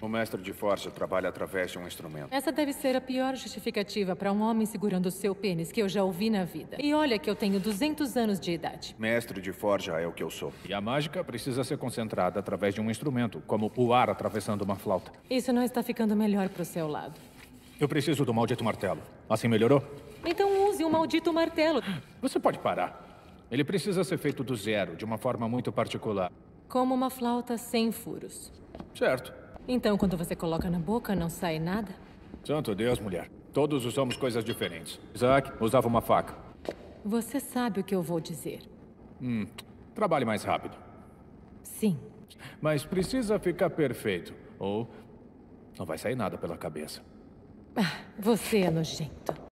O mestre de forja trabalha através de um instrumento. Essa deve ser a pior justificativa para um homem segurando seu pênis que eu já ouvi na vida. E olha que eu tenho 200 anos de idade. Mestre de forja é o que eu sou. E a mágica precisa ser concentrada através de um instrumento, como o ar atravessando uma flauta. Isso não está ficando melhor para o seu lado. Eu preciso do maldito martelo. Assim melhorou? Então use o um maldito martelo. Você pode parar. Ele precisa ser feito do zero, de uma forma muito particular. Como uma flauta sem furos. Certo. Então, quando você coloca na boca, não sai nada? Santo Deus, mulher. Todos usamos coisas diferentes. Isaac usava uma faca. Você sabe o que eu vou dizer. Hum, trabalhe mais rápido. Sim. Mas precisa ficar perfeito, ou não vai sair nada pela cabeça. Ah, você é nojento.